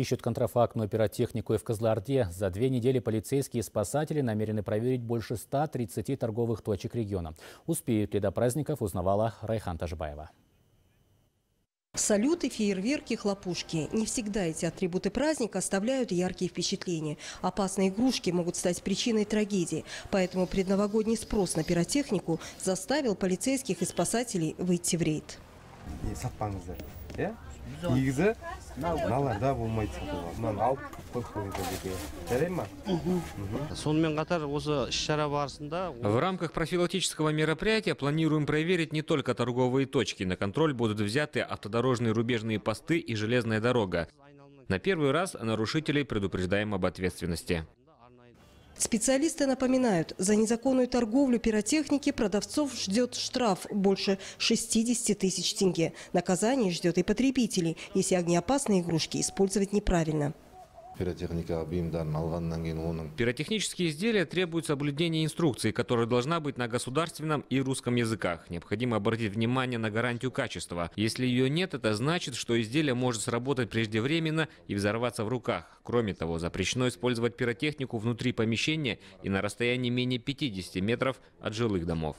Ищут контрафактную пиротехнику и в Козларде. За две недели полицейские и спасатели намерены проверить больше 130 торговых точек региона. Успеют ли до праздников, узнавала Райхан Тажбаева. Салюты, фейерверки, хлопушки. Не всегда эти атрибуты праздника оставляют яркие впечатления. Опасные игрушки могут стать причиной трагедии. Поэтому предновогодний спрос на пиротехнику заставил полицейских и спасателей выйти в рейд сатпаңыздар иә негізі мыналарда болмайды сатуға мынаны алып қойып қойыңыздар бізге жарай ма сонымен қатар осы іс шара барысында в рамках профилактического мероприятия планируем проверить не только торговые точки на контроль будут взяты автодорожные рубежные посты и железная дорога на первый раз нарушителей предупреждаем об ответственности Специалисты напоминают, за незаконную торговлю пиротехники продавцов ждет штраф больше 60 тысяч тенге. Наказание ждет и потребителей, если огнеопасные игрушки использовать неправильно пиротехника бұйымдарын алғаннан кейін оның пиротехнические изделия требуют соблюдения инструкции которая должна быть на государственном и русском языках необходимо обратить внимание на гарантию качества если ее нет это значит что изделие может сработать преждевременно и взорваться в руках кроме того запрещено использовать пиротехнику внутри помещения и на расстоянии менее 50 метров от жилых домов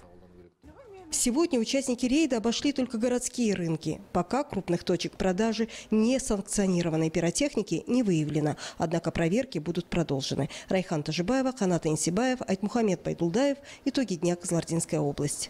Сегодня участники рейда обошли только городские рынки. Пока крупных точек продажи несанкционированной пиротехники не выявлено. Однако проверки будут продолжены. Райхан Тажибаева, Ханат Инсибаев, Айтмухамед Байдулдаев. Итоги дня Казлардинская область.